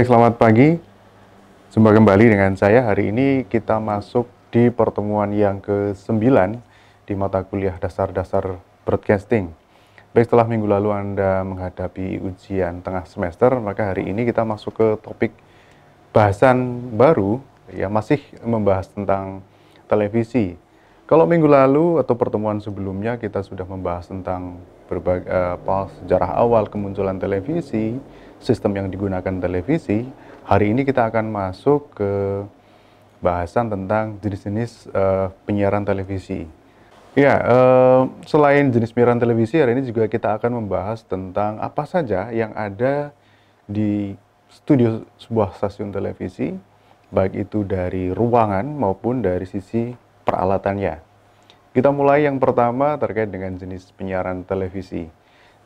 Baik, selamat pagi. Jumpa kembali dengan saya. Hari ini kita masuk di pertemuan yang ke-9 di mata kuliah dasar-dasar broadcasting. Baik, setelah minggu lalu Anda menghadapi ujian tengah semester, maka hari ini kita masuk ke topik bahasan baru, ya masih membahas tentang televisi. Kalau minggu lalu atau pertemuan sebelumnya kita sudah membahas tentang berbagai eh, apa, sejarah awal kemunculan televisi, sistem yang digunakan televisi, hari ini kita akan masuk ke bahasan tentang jenis-jenis uh, penyiaran televisi. Ya, uh, selain jenis penyiaran televisi, hari ini juga kita akan membahas tentang apa saja yang ada di studio sebuah stasiun televisi, baik itu dari ruangan maupun dari sisi peralatannya. Kita mulai yang pertama terkait dengan jenis penyiaran televisi.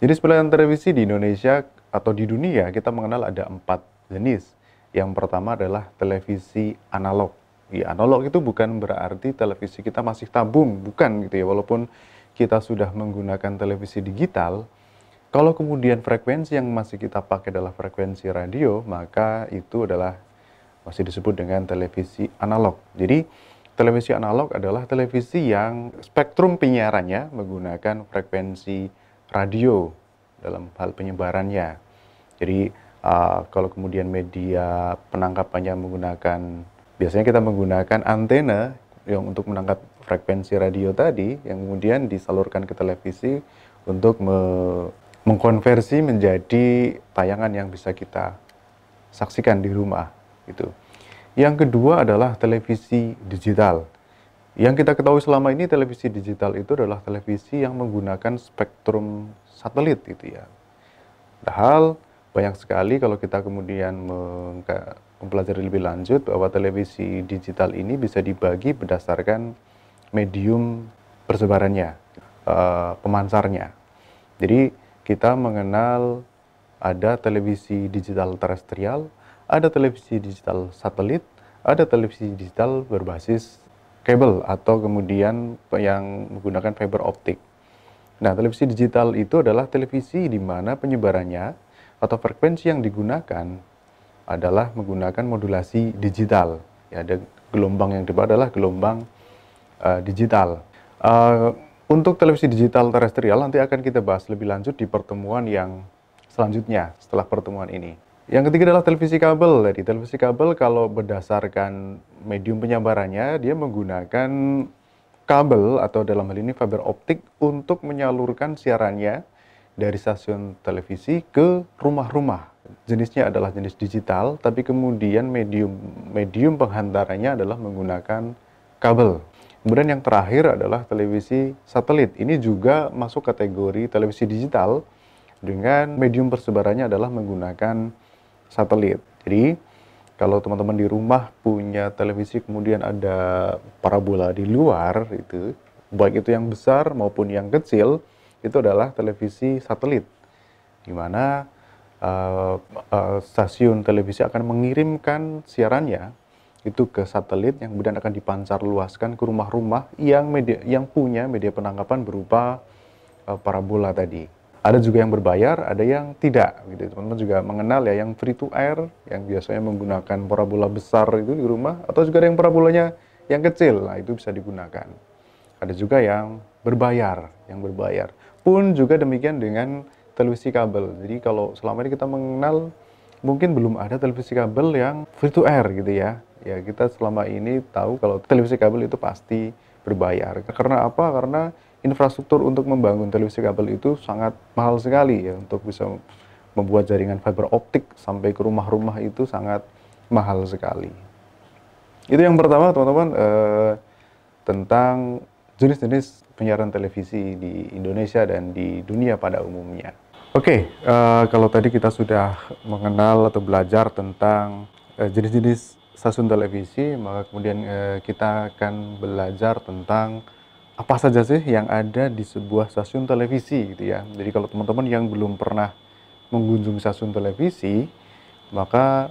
Jenis penyiaran televisi di Indonesia atau di dunia kita mengenal ada empat jenis. Yang pertama adalah televisi analog. Ya, analog itu bukan berarti televisi kita masih tabung, bukan gitu ya. Walaupun kita sudah menggunakan televisi digital, kalau kemudian frekuensi yang masih kita pakai adalah frekuensi radio, maka itu adalah masih disebut dengan televisi analog. Jadi televisi analog adalah televisi yang spektrum penyiarannya menggunakan frekuensi radio dalam hal penyebarannya. Jadi uh, kalau kemudian media penangkapannya menggunakan biasanya kita menggunakan antena yang untuk menangkap frekuensi radio tadi yang kemudian disalurkan ke televisi untuk me mengkonversi menjadi tayangan yang bisa kita saksikan di rumah gitu. Yang kedua adalah televisi digital. Yang kita ketahui selama ini televisi digital itu adalah televisi yang menggunakan spektrum satelit gitu ya. Padahal banyak sekali kalau kita kemudian mempelajari lebih lanjut bahwa televisi digital ini bisa dibagi berdasarkan medium persebarannya, eh, pemancarnya. Jadi kita mengenal ada televisi digital terestrial, ada televisi digital satelit, ada televisi digital berbasis kabel atau kemudian yang menggunakan fiber optik. Nah, televisi digital itu adalah televisi di mana penyebarannya atau frekuensi yang digunakan adalah menggunakan modulasi digital. Ya, ada gelombang yang dibawa adalah gelombang uh, digital. Uh, untuk televisi digital terestrial nanti akan kita bahas lebih lanjut di pertemuan yang selanjutnya setelah pertemuan ini. Yang ketiga adalah televisi kabel Jadi Televisi kabel kalau berdasarkan medium penyambarannya, dia menggunakan kabel atau dalam hal ini fiber optik untuk menyalurkan siarannya dari stasiun televisi ke rumah-rumah. Jenisnya adalah jenis digital, tapi kemudian medium medium penghantarannya adalah menggunakan kabel. Kemudian yang terakhir adalah televisi satelit. Ini juga masuk kategori televisi digital dengan medium persebarannya adalah menggunakan satelit. Jadi kalau teman-teman di rumah punya televisi kemudian ada parabola di luar itu baik itu yang besar maupun yang kecil itu adalah televisi satelit di mana uh, uh, stasiun televisi akan mengirimkan siarannya itu ke satelit yang kemudian akan dipancar luaskan ke rumah-rumah yang media yang punya media penangkapan berupa uh, parabola tadi ada juga yang berbayar, ada yang tidak. Gitu. Teman-teman juga mengenal ya yang free to air, yang biasanya menggunakan parabola besar itu di rumah, atau juga ada yang parabolanya yang kecil, nah itu bisa digunakan. Ada juga yang berbayar, yang berbayar. Pun juga demikian dengan televisi kabel. Jadi kalau selama ini kita mengenal, mungkin belum ada televisi kabel yang free to air gitu ya. Ya kita selama ini tahu kalau televisi kabel itu pasti berbayar. Karena apa? Karena infrastruktur untuk membangun televisi kabel itu sangat mahal sekali ya untuk bisa membuat jaringan fiber optik sampai ke rumah-rumah itu sangat mahal sekali. Itu yang pertama teman-teman eh, tentang jenis-jenis penyiaran televisi di Indonesia dan di dunia pada umumnya. Oke, okay, uh, eh, kalau tadi kita sudah mengenal atau belajar tentang eh, jenis-jenis uh, stasiun televisi, maka kemudian uh, kita akan belajar tentang apa saja sih yang ada di sebuah stasiun televisi gitu ya. Jadi kalau teman-teman yang belum pernah mengunjungi stasiun televisi, maka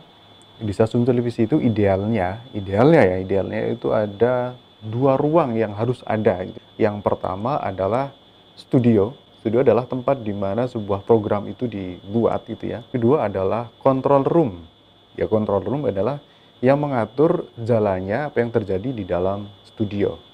di stasiun televisi itu idealnya, idealnya ya, idealnya itu ada dua ruang yang harus ada. Gitu. Yang pertama adalah studio. Studio adalah tempat di mana sebuah program itu dibuat gitu ya. Kedua adalah control room. Ya control room adalah yang mengatur jalannya apa yang terjadi di dalam studio.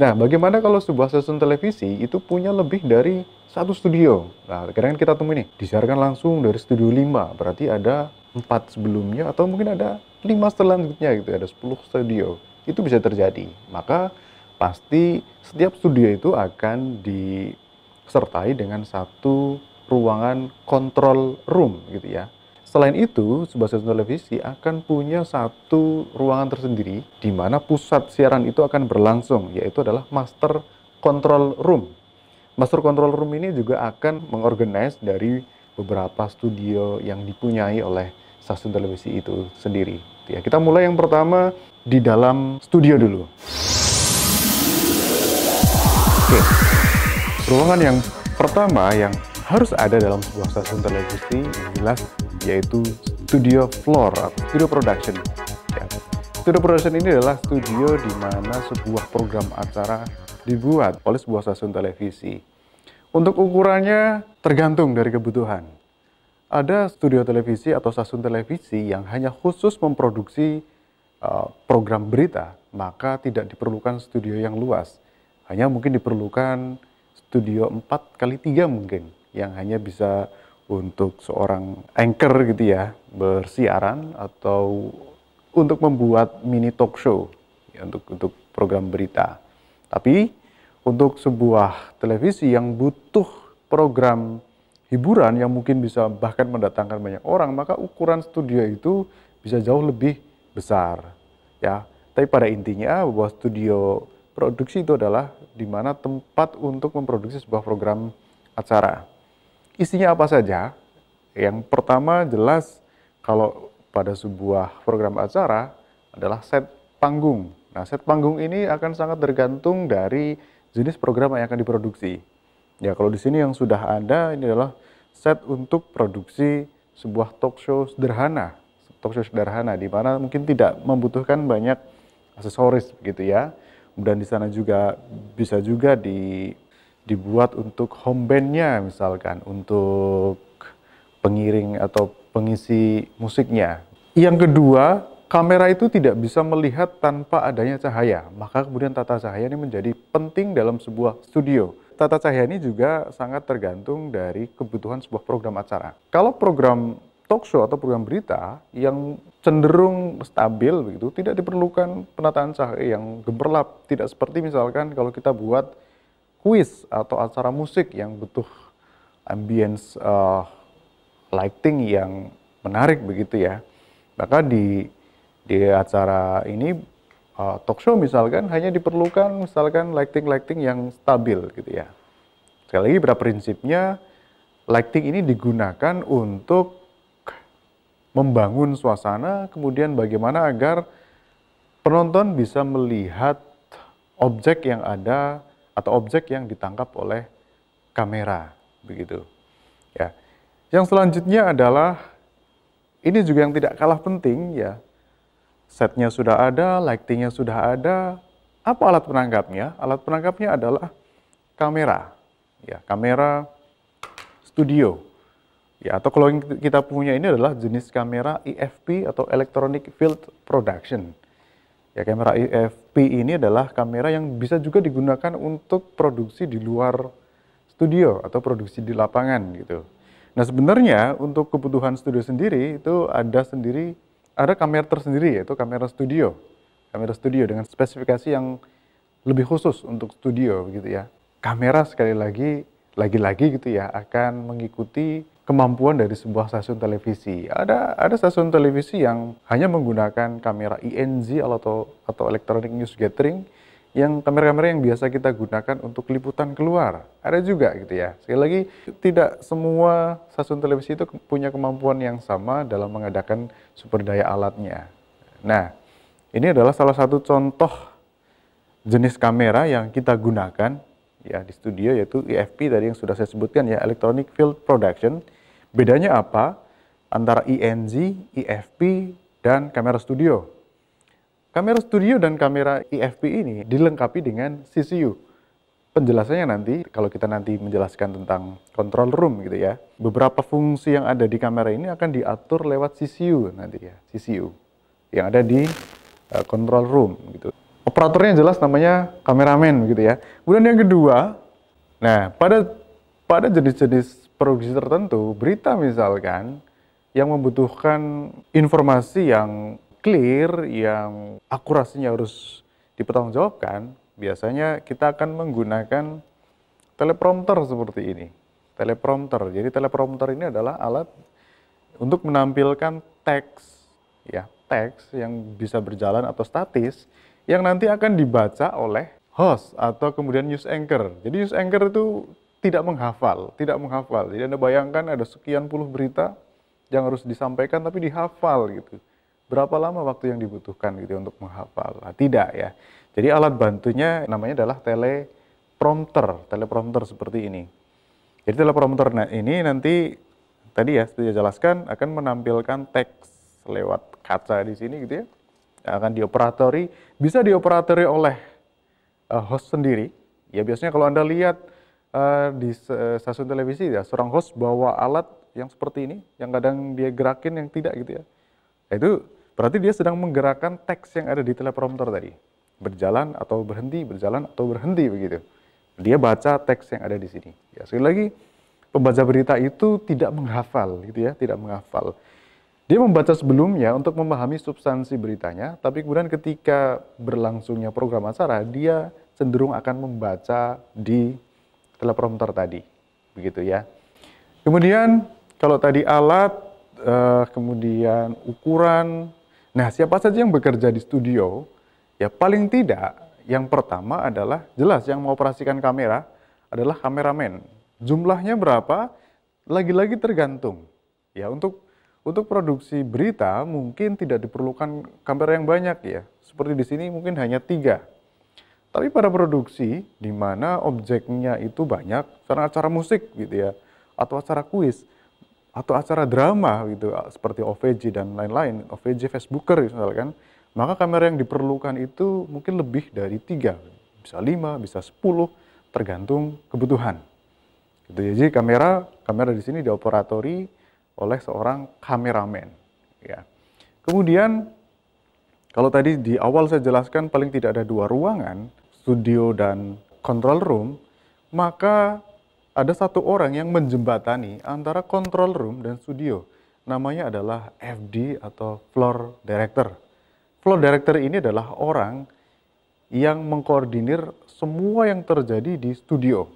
Nah, bagaimana kalau sebuah stasiun televisi itu punya lebih dari satu studio? Nah, kadang kita temui nih, disiarkan langsung dari studio 5, berarti ada empat sebelumnya atau mungkin ada lima selanjutnya gitu, ada 10 studio. Itu bisa terjadi. Maka pasti setiap studio itu akan disertai dengan satu ruangan control room gitu ya Selain itu, sebuah stasiun televisi akan punya satu ruangan tersendiri di mana pusat siaran itu akan berlangsung, yaitu adalah master control room. Master control room ini juga akan mengorganize dari beberapa studio yang dipunyai oleh stasiun televisi itu sendiri. Ya, kita mulai yang pertama di dalam studio dulu. Oke. Ruangan yang pertama yang harus ada dalam sebuah stasiun televisi adalah yaitu studio floor atau studio production. Ya. Studio production ini adalah studio di mana sebuah program acara dibuat oleh sebuah stasiun televisi. Untuk ukurannya tergantung dari kebutuhan. Ada studio televisi atau stasiun televisi yang hanya khusus memproduksi uh, program berita, maka tidak diperlukan studio yang luas. Hanya mungkin diperlukan studio 4 kali 3 mungkin yang hanya bisa untuk seorang anchor gitu ya bersiaran atau untuk membuat mini talk show ya, untuk untuk program berita. Tapi untuk sebuah televisi yang butuh program hiburan yang mungkin bisa bahkan mendatangkan banyak orang, maka ukuran studio itu bisa jauh lebih besar. Ya, tapi pada intinya bahwa studio produksi itu adalah di mana tempat untuk memproduksi sebuah program acara. Isinya apa saja? Yang pertama jelas kalau pada sebuah program acara adalah set panggung. Nah, set panggung ini akan sangat tergantung dari jenis program yang akan diproduksi. Ya, kalau di sini yang sudah ada ini adalah set untuk produksi sebuah talk show sederhana, talk show sederhana di mana mungkin tidak membutuhkan banyak aksesoris gitu ya. Kemudian di sana juga bisa juga di dibuat untuk home bandnya misalkan, untuk pengiring atau pengisi musiknya. Yang kedua, kamera itu tidak bisa melihat tanpa adanya cahaya. Maka kemudian tata cahaya ini menjadi penting dalam sebuah studio. Tata cahaya ini juga sangat tergantung dari kebutuhan sebuah program acara. Kalau program talk show atau program berita yang cenderung stabil begitu, tidak diperlukan penataan cahaya yang gemerlap. Tidak seperti misalkan kalau kita buat kuis atau acara musik yang butuh ambience uh, lighting yang menarik begitu ya. Maka di di acara ini uh, talk show misalkan hanya diperlukan misalkan lighting-lighting yang stabil gitu ya. Sekali lagi pada prinsipnya lighting ini digunakan untuk membangun suasana kemudian bagaimana agar penonton bisa melihat objek yang ada atau objek yang ditangkap oleh kamera begitu. Ya. Yang selanjutnya adalah ini juga yang tidak kalah penting ya. Setnya sudah ada, lightingnya sudah ada. Apa alat penangkapnya? Alat penangkapnya adalah kamera. Ya, kamera studio. Ya, atau kalau yang kita punya ini adalah jenis kamera EFP atau Electronic Field Production. Ya, kamera IFP ini adalah kamera yang bisa juga digunakan untuk produksi di luar studio atau produksi di lapangan gitu. Nah, sebenarnya untuk kebutuhan studio sendiri itu ada sendiri ada kamera tersendiri yaitu kamera studio. Kamera studio dengan spesifikasi yang lebih khusus untuk studio gitu ya. Kamera sekali lagi lagi-lagi gitu ya akan mengikuti kemampuan dari sebuah stasiun televisi. Ada ada stasiun televisi yang hanya menggunakan kamera INZ e atau atau electronic news gathering yang kamera-kamera yang biasa kita gunakan untuk liputan keluar. Ada juga gitu ya. Sekali lagi tidak semua stasiun televisi itu punya kemampuan yang sama dalam mengadakan sumber daya alatnya. Nah, ini adalah salah satu contoh jenis kamera yang kita gunakan ya di studio yaitu EFP tadi yang sudah saya sebutkan ya electronic field production Bedanya apa antara ENG, IFP, dan kamera studio? Kamera studio dan kamera IFP ini dilengkapi dengan CCU. Penjelasannya nanti, kalau kita nanti menjelaskan tentang control room gitu ya, beberapa fungsi yang ada di kamera ini akan diatur lewat CCU nanti ya, CCU yang ada di uh, control room gitu. Operatornya jelas namanya kameramen gitu ya. Kemudian yang kedua, nah pada pada jenis-jenis produksi tertentu, berita misalkan, yang membutuhkan informasi yang clear, yang akurasinya harus dipertanggungjawabkan, biasanya kita akan menggunakan teleprompter seperti ini. Teleprompter. Jadi teleprompter ini adalah alat untuk menampilkan teks ya, teks yang bisa berjalan atau statis yang nanti akan dibaca oleh host atau kemudian news anchor. Jadi news anchor itu tidak menghafal, tidak menghafal. Jadi Anda bayangkan ada sekian puluh berita yang harus disampaikan tapi dihafal gitu. Berapa lama waktu yang dibutuhkan gitu ya untuk menghafal? Nah, tidak ya. Jadi alat bantunya namanya adalah teleprompter, teleprompter seperti ini. Jadi teleprompter nah, ini nanti tadi ya sudah jelaskan akan menampilkan teks lewat kaca di sini gitu ya. Akan dioperatori, bisa dioperatori oleh eh, host sendiri. Ya biasanya kalau Anda lihat Eh, di eh, stasiun televisi ya seorang host bawa alat yang seperti ini yang kadang dia gerakin yang tidak gitu ya nah, itu berarti dia sedang menggerakkan teks yang ada di teleprompter tadi berjalan atau berhenti berjalan atau berhenti begitu dia baca teks yang ada di sini ya sekali lagi pembaca berita itu tidak menghafal gitu ya tidak menghafal dia membaca sebelumnya untuk memahami substansi beritanya, tapi kemudian ketika berlangsungnya program acara, dia cenderung akan membaca di teleprompter tadi, begitu ya. Kemudian kalau tadi alat, uh, kemudian ukuran, nah siapa saja yang bekerja di studio, ya paling tidak yang pertama adalah jelas yang mengoperasikan kamera adalah kameramen. Jumlahnya berapa? Lagi-lagi tergantung. Ya untuk untuk produksi berita mungkin tidak diperlukan kamera yang banyak ya. Seperti di sini mungkin hanya tiga tapi pada produksi di mana objeknya itu banyak, karena acara musik gitu ya, atau acara kuis, atau acara drama gitu, ah, seperti OVJ dan lain-lain, OVJ Facebooker misalkan, maka kamera yang diperlukan itu mungkin lebih dari tiga, bisa lima, bisa sepuluh, tergantung kebutuhan. Gitu. Ya, jadi kamera, kamera di sini dioperatori oleh seorang kameramen. Ya. Kemudian kalau tadi di awal saya jelaskan paling tidak ada dua ruangan, studio dan control room, maka ada satu orang yang menjembatani antara control room dan studio. Namanya adalah FD atau floor director. Floor director ini adalah orang yang mengkoordinir semua yang terjadi di studio.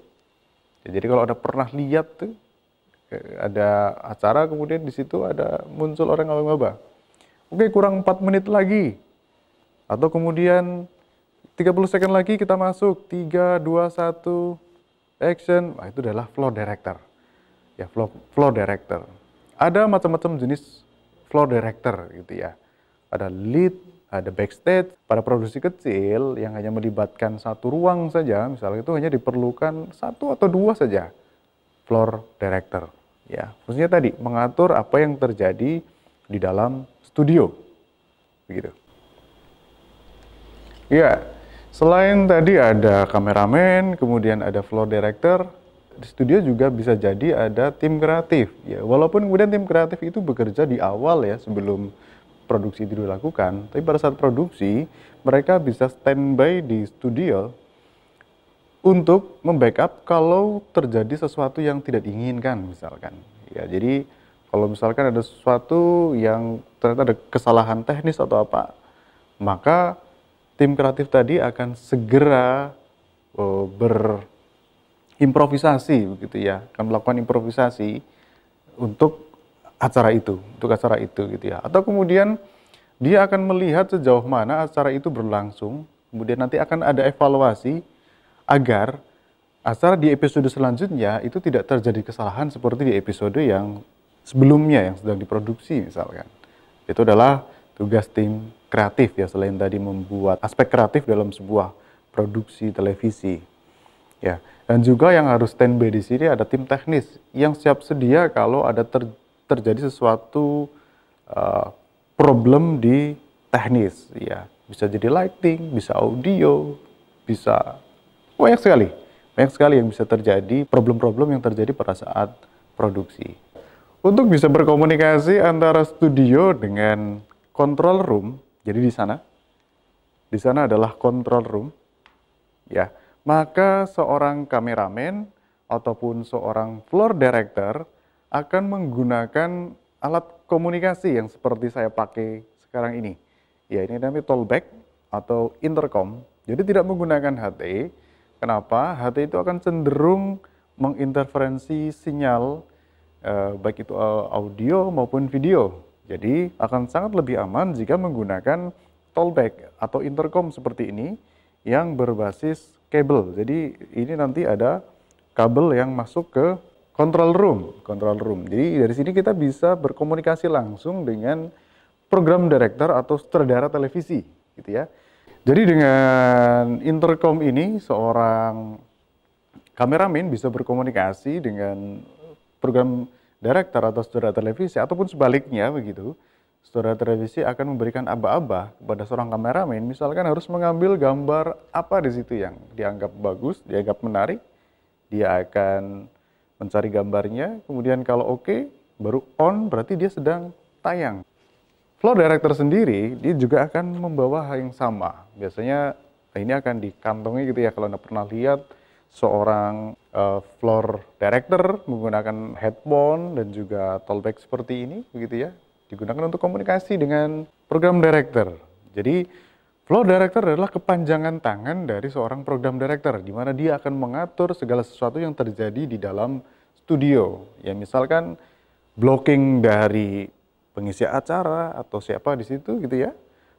Ya, jadi kalau ada pernah lihat tuh eh, ada acara kemudian di situ ada muncul orang abang-abang. Oke, kurang 4 menit lagi. Atau kemudian 30 second lagi kita masuk. 3, 2, 1, action. Nah, itu adalah floor director. Ya, floor floor director. Ada macam-macam jenis floor director gitu ya. Ada lead, ada backstage. Pada produksi kecil yang hanya melibatkan satu ruang saja, misalnya itu hanya diperlukan satu atau dua saja floor director. Ya, fungsinya tadi mengatur apa yang terjadi di dalam studio. Begitu. Ya, Selain tadi ada kameramen, kemudian ada floor director, di studio juga bisa jadi ada tim kreatif. Ya, walaupun kemudian tim kreatif itu bekerja di awal ya sebelum produksi itu dilakukan, tapi pada saat produksi mereka bisa standby di studio untuk membackup kalau terjadi sesuatu yang tidak diinginkan misalkan. Ya, jadi kalau misalkan ada sesuatu yang ternyata ada kesalahan teknis atau apa, maka tim kreatif tadi akan segera uh, berimprovisasi begitu ya, akan melakukan improvisasi untuk acara itu, untuk acara itu gitu ya. Atau kemudian dia akan melihat sejauh mana acara itu berlangsung, kemudian nanti akan ada evaluasi agar acara di episode selanjutnya itu tidak terjadi kesalahan seperti di episode yang sebelumnya yang sedang diproduksi misalkan. Itu adalah tugas tim kreatif ya selain tadi membuat aspek kreatif dalam sebuah produksi televisi ya dan juga yang harus standby di sini ada tim teknis yang siap sedia kalau ada ter, terjadi sesuatu uh, problem di teknis ya bisa jadi lighting bisa audio bisa banyak sekali banyak sekali yang bisa terjadi problem-problem yang terjadi pada saat produksi untuk bisa berkomunikasi antara studio dengan control room jadi di sana, di sana adalah control room, ya. Maka seorang kameramen ataupun seorang floor director akan menggunakan alat komunikasi yang seperti saya pakai sekarang ini. Ya, ini namanya tollback atau intercom. Jadi tidak menggunakan HT. Kenapa? HT itu akan cenderung menginterferensi sinyal eh, baik itu audio maupun video jadi akan sangat lebih aman jika menggunakan tollback atau intercom seperti ini yang berbasis kabel. Jadi ini nanti ada kabel yang masuk ke control room, control room. Jadi dari sini kita bisa berkomunikasi langsung dengan program director atau sutradara televisi, gitu ya. Jadi dengan intercom ini seorang kameramen bisa berkomunikasi dengan program Direktur atau saudara televisi ataupun sebaliknya begitu saudara televisi akan memberikan aba-aba kepada seorang kameramen, misalkan harus mengambil gambar apa di situ yang dianggap bagus, dianggap menarik, dia akan mencari gambarnya, kemudian kalau oke, okay, baru on, berarti dia sedang tayang. Flow director sendiri, dia juga akan membawa hal yang sama. Biasanya ini akan dikantongi gitu ya, kalau Anda pernah lihat seorang uh, floor director menggunakan headphone dan juga tollback seperti ini begitu ya digunakan untuk komunikasi dengan program director. Jadi floor director adalah kepanjangan tangan dari seorang program director, di mana dia akan mengatur segala sesuatu yang terjadi di dalam studio. Ya misalkan blocking dari pengisi acara atau siapa di situ gitu ya,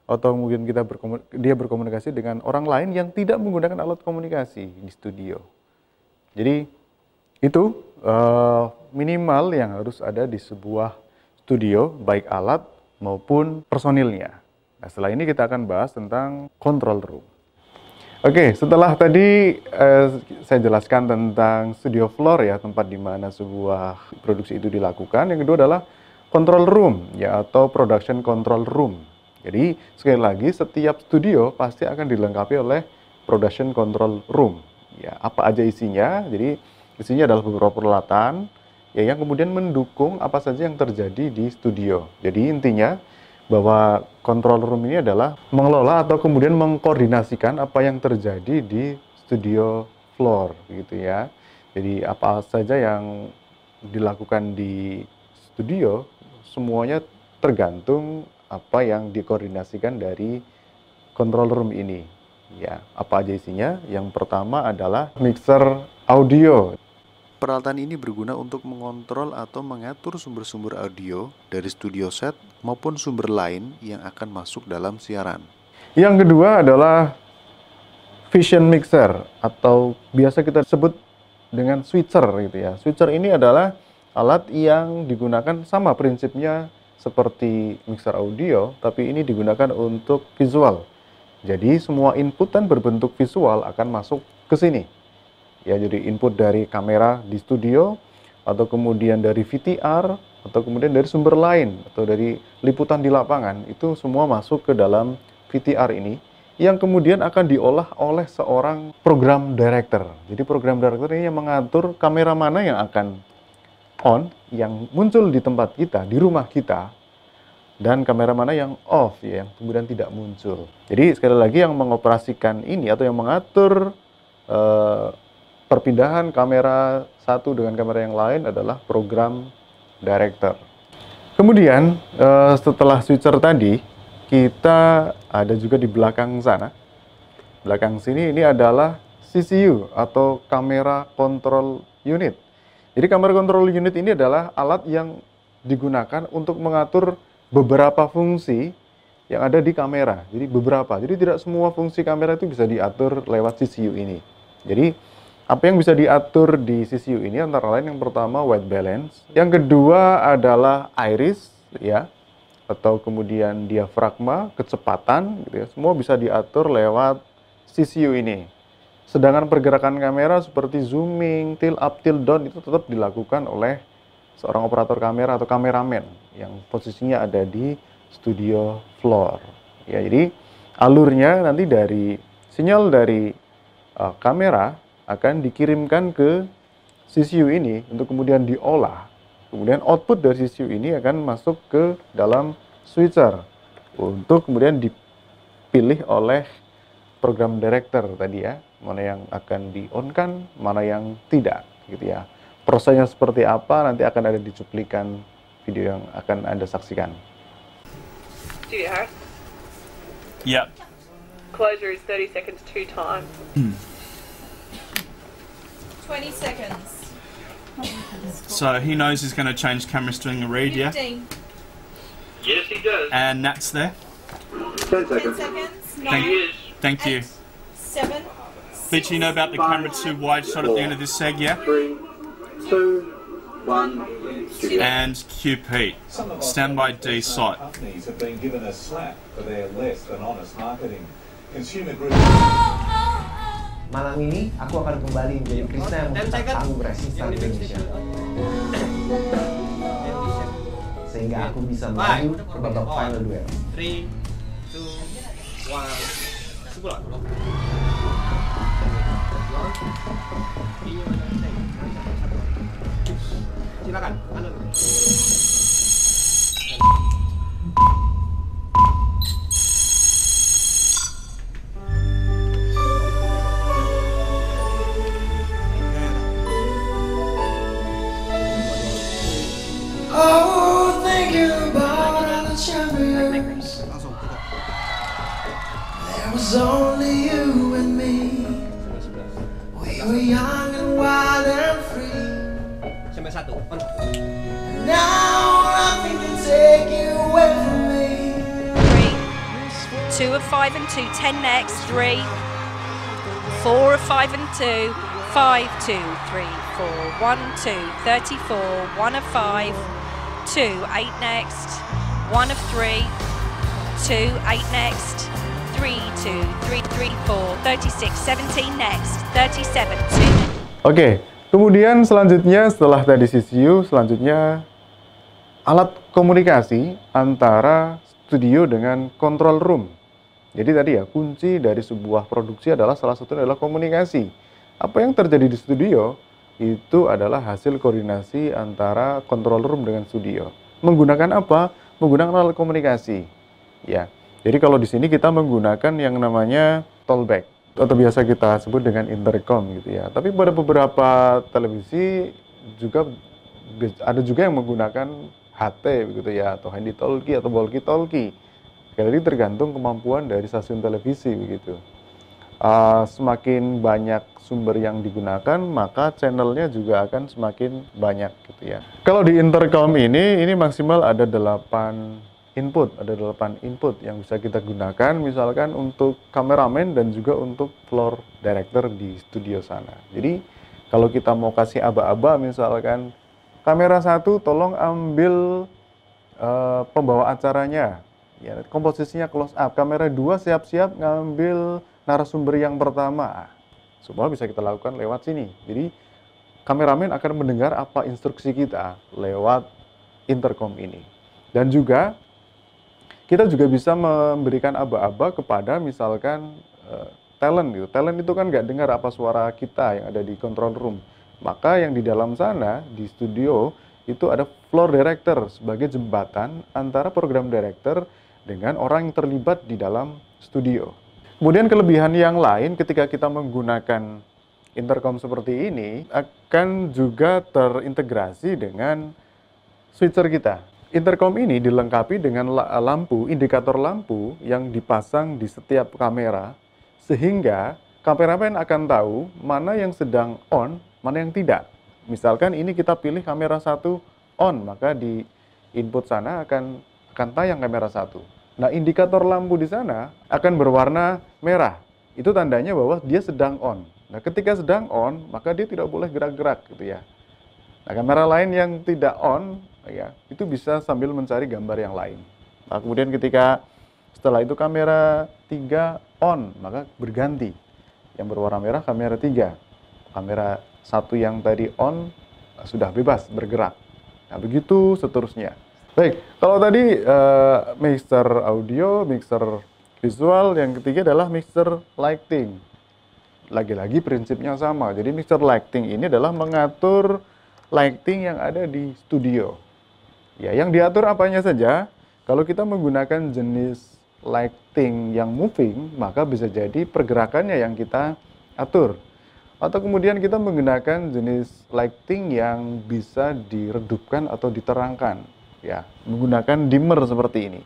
atau mungkin kita berkomunikasi, dia berkomunikasi dengan orang lain yang tidak menggunakan alat komunikasi di studio. Jadi itu uh, minimal yang harus ada di sebuah studio, baik alat maupun personilnya. Nah, setelah ini kita akan bahas tentang control room. Oke, setelah tadi eh, saya jelaskan tentang studio floor ya, tempat di mana sebuah produksi itu dilakukan. Yang kedua adalah control room ya atau production control room. Jadi sekali lagi setiap studio pasti akan dilengkapi oleh production control room ya apa aja isinya jadi isinya adalah beberapa peralatan ya yang kemudian mendukung apa saja yang terjadi di studio jadi intinya bahwa control room ini adalah mengelola atau kemudian mengkoordinasikan apa yang terjadi di studio floor gitu ya jadi apa saja yang dilakukan di studio semuanya tergantung apa yang dikoordinasikan dari control room ini Ya, apa aja isinya? Yang pertama adalah mixer audio. Peralatan ini berguna untuk mengontrol atau mengatur sumber-sumber audio dari studio set maupun sumber lain yang akan masuk dalam siaran. Yang kedua adalah vision mixer atau biasa kita sebut dengan switcher gitu ya. Switcher ini adalah alat yang digunakan sama prinsipnya seperti mixer audio, tapi ini digunakan untuk visual jadi semua inputan berbentuk visual akan masuk ke sini. Ya, jadi input dari kamera di studio atau kemudian dari VTR atau kemudian dari sumber lain atau dari liputan di lapangan itu semua masuk ke dalam VTR ini yang kemudian akan diolah oleh seorang program director. Jadi program director ini yang mengatur kamera mana yang akan on yang muncul di tempat kita, di rumah kita dan kamera mana yang off ya yang kemudian tidak muncul. Jadi sekali lagi yang mengoperasikan ini atau yang mengatur uh, perpindahan kamera satu dengan kamera yang lain adalah program director. Kemudian uh, setelah switcher tadi kita ada juga di belakang sana. Belakang sini ini adalah CCU atau kamera control unit. Jadi kamera control unit ini adalah alat yang digunakan untuk mengatur beberapa fungsi yang ada di kamera. Jadi beberapa. Jadi tidak semua fungsi kamera itu bisa diatur lewat CCU ini. Jadi apa yang bisa diatur di CCU ini antara lain yang pertama white balance, yang kedua adalah iris ya atau kemudian diafragma, kecepatan gitu ya. Semua bisa diatur lewat CCU ini. Sedangkan pergerakan kamera seperti zooming, tilt up, tilt down itu tetap dilakukan oleh seorang operator kamera atau kameramen yang posisinya ada di studio floor. Ya, jadi alurnya nanti dari sinyal dari uh, kamera akan dikirimkan ke CCU ini untuk kemudian diolah. Kemudian output dari CCU ini akan masuk ke dalam switcher untuk kemudian dipilih oleh program director tadi ya, mana yang akan di-on kan, mana yang tidak gitu ya. prosesnya seperti apa nanti akan ada di cuplikan video yang akan Anda saksikan. Do you have? Yep. Closure is 30 seconds two times. Mm. 20 seconds. So he knows he's going to change cameras during the read, 15. yeah? Yes, he does. And Nat's there. 10 seconds. 10 seconds. thank, yes. thank eight, you. 7. Did you know about the camera too wide shot at the end of this seg, yeah? Three. And QP. Standby D site. Malam ini aku akan kembali menjadi Krishna yang menciptakan tanggung resistan Indonesia. Sehingga aku bisa maju ke babak final duel. 3, 2, 1, sebulan. Iya, 中に。two, ten next, three, four, five and two, five, two, three, four, one, two, 34, one of five, two, eight next, one of three, two, eight next, three, two, three, three, four, 36, 17 next, 37, two. okay. kemudian selanjutnya setelah tadi CCU, selanjutnya alat komunikasi antara studio dengan control room. Jadi tadi ya kunci dari sebuah produksi adalah salah satunya adalah komunikasi. Apa yang terjadi di studio itu adalah hasil koordinasi antara control room dengan studio. Menggunakan apa? Menggunakan alat komunikasi. Ya. Jadi kalau di sini kita menggunakan yang namanya tollback atau biasa kita sebut dengan intercom gitu ya. Tapi pada beberapa televisi juga ada juga yang menggunakan HT gitu ya atau handy talkie atau walkie talkie jadi tergantung kemampuan dari stasiun televisi begitu. Uh, semakin banyak sumber yang digunakan, maka channelnya juga akan semakin banyak gitu ya. Kalau di intercom ini, ini maksimal ada 8 input, ada 8 input yang bisa kita gunakan misalkan untuk kameramen dan juga untuk floor director di studio sana. Jadi kalau kita mau kasih aba-aba misalkan kamera satu tolong ambil uh, pembawa acaranya ya komposisinya close up kamera dua siap-siap ngambil narasumber yang pertama ah, semua bisa kita lakukan lewat sini jadi kameramen akan mendengar apa instruksi kita lewat intercom ini dan juga kita juga bisa memberikan aba-aba kepada misalkan uh, talent gitu talent itu kan nggak dengar apa suara kita yang ada di control room maka yang di dalam sana di studio itu ada floor director sebagai jembatan antara program director dengan orang yang terlibat di dalam studio. Kemudian kelebihan yang lain ketika kita menggunakan intercom seperti ini akan juga terintegrasi dengan switcher kita. Intercom ini dilengkapi dengan lampu, indikator lampu yang dipasang di setiap kamera sehingga kameramen akan tahu mana yang sedang on, mana yang tidak. Misalkan ini kita pilih kamera satu on, maka di input sana akan akan tayang kamera satu. Nah, indikator lampu di sana akan berwarna merah. Itu tandanya bahwa dia sedang on. Nah, ketika sedang on, maka dia tidak boleh gerak-gerak gitu ya. Nah, kamera lain yang tidak on ya, itu bisa sambil mencari gambar yang lain. Nah, kemudian ketika setelah itu kamera 3 on, maka berganti. Yang berwarna merah kamera 3. Kamera satu yang tadi on sudah bebas bergerak. Nah, begitu seterusnya. Baik, kalau tadi uh, mixer audio, mixer visual, yang ketiga adalah mixer lighting. Lagi-lagi prinsipnya sama. Jadi mixer lighting ini adalah mengatur lighting yang ada di studio. Ya, yang diatur apanya saja. Kalau kita menggunakan jenis lighting yang moving, maka bisa jadi pergerakannya yang kita atur. Atau kemudian kita menggunakan jenis lighting yang bisa diredupkan atau diterangkan ya menggunakan dimmer seperti ini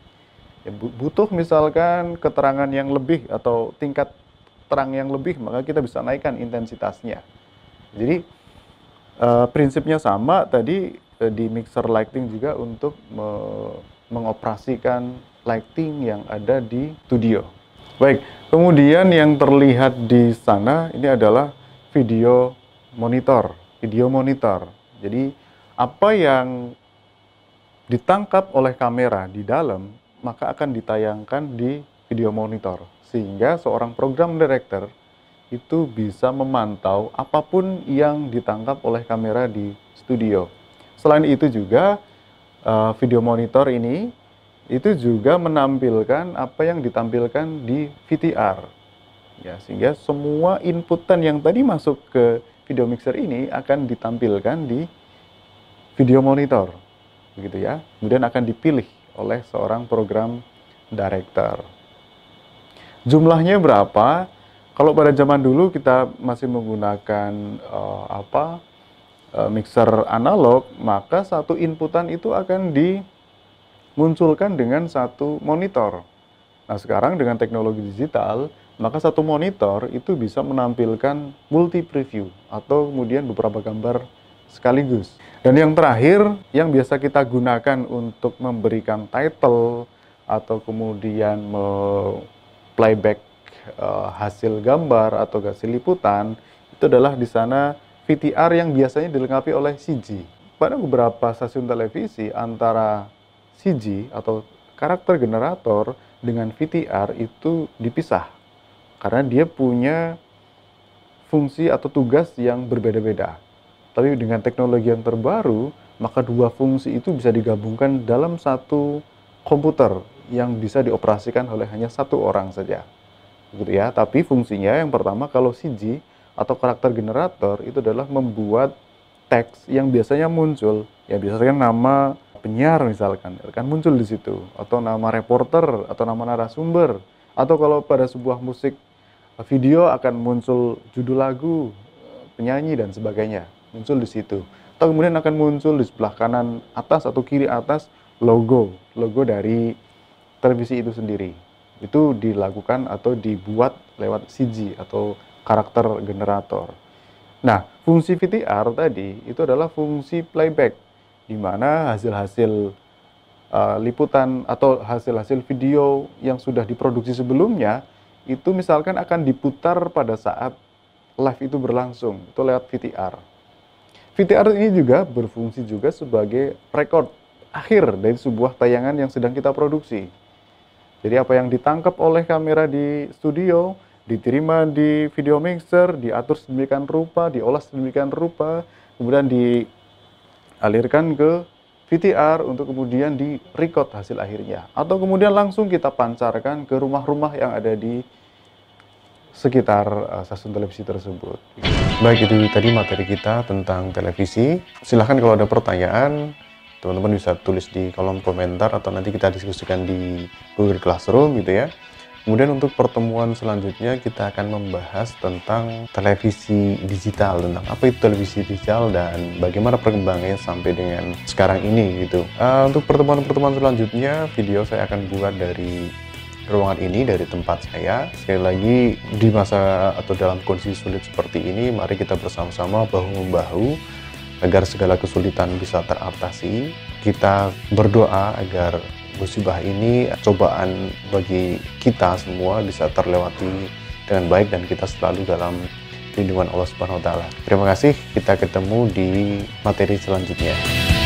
ya, butuh misalkan keterangan yang lebih atau tingkat terang yang lebih maka kita bisa naikkan intensitasnya jadi uh, prinsipnya sama tadi uh, di mixer lighting juga untuk me mengoperasikan lighting yang ada di studio baik kemudian yang terlihat di sana ini adalah video monitor video monitor jadi apa yang ditangkap oleh kamera di dalam, maka akan ditayangkan di video monitor. Sehingga seorang program director itu bisa memantau apapun yang ditangkap oleh kamera di studio. Selain itu juga eh, video monitor ini itu juga menampilkan apa yang ditampilkan di VTR. Ya, sehingga semua inputan yang tadi masuk ke video mixer ini akan ditampilkan di video monitor begitu ya. Kemudian akan dipilih oleh seorang program director. Jumlahnya berapa? Kalau pada zaman dulu kita masih menggunakan uh, apa uh, mixer analog, maka satu inputan itu akan dimunculkan dengan satu monitor. Nah sekarang dengan teknologi digital, maka satu monitor itu bisa menampilkan multi preview atau kemudian beberapa gambar sekaligus. Dan yang terakhir, yang biasa kita gunakan untuk memberikan title atau kemudian playback uh, eh, hasil gambar atau hasil liputan, itu adalah di sana VTR yang biasanya dilengkapi oleh CG. Pada beberapa stasiun televisi, antara CG atau karakter generator dengan VTR itu dipisah. Karena dia punya fungsi atau tugas yang berbeda-beda. Tapi dengan teknologi yang terbaru, maka dua fungsi itu bisa digabungkan dalam satu komputer yang bisa dioperasikan oleh hanya satu orang saja. Begitu ya. Tapi fungsinya yang pertama kalau CG atau karakter generator itu adalah membuat teks yang biasanya muncul, ya biasanya kan nama penyiar misalkan ya kan muncul di situ atau nama reporter atau nama narasumber atau kalau pada sebuah musik video akan muncul judul lagu, penyanyi dan sebagainya muncul di situ. Atau kemudian akan muncul di sebelah kanan atas atau kiri atas logo, logo dari televisi itu sendiri. Itu dilakukan atau dibuat lewat CG atau karakter generator. Nah, fungsi VTR tadi itu adalah fungsi playback di mana hasil-hasil uh, liputan atau hasil-hasil video yang sudah diproduksi sebelumnya itu misalkan akan diputar pada saat live itu berlangsung, itu lewat VTR. VTR ini juga berfungsi juga sebagai record akhir dari sebuah tayangan yang sedang kita produksi. Jadi apa yang ditangkap oleh kamera di studio, diterima di video mixer, diatur sedemikian rupa, diolah sedemikian rupa, kemudian dialirkan ke VTR untuk kemudian di record hasil akhirnya atau kemudian langsung kita pancarkan ke rumah-rumah yang ada di sekitar uh, stasiun televisi tersebut. Baik itu tadi materi kita tentang televisi. Silahkan kalau ada pertanyaan, teman-teman bisa tulis di kolom komentar atau nanti kita diskusikan di Google Classroom gitu ya. Kemudian untuk pertemuan selanjutnya kita akan membahas tentang televisi digital, tentang apa itu televisi digital dan bagaimana perkembangannya sampai dengan sekarang ini gitu. Uh, untuk pertemuan-pertemuan selanjutnya video saya akan buat dari ruangan ini dari tempat saya. Sekali lagi di masa atau dalam kondisi sulit seperti ini, mari kita bersama-sama bahu membahu agar segala kesulitan bisa teratasi. Kita berdoa agar musibah ini cobaan bagi kita semua bisa terlewati dengan baik dan kita selalu dalam lindungan Allah Subhanahu wa taala. Terima kasih, kita ketemu di materi selanjutnya.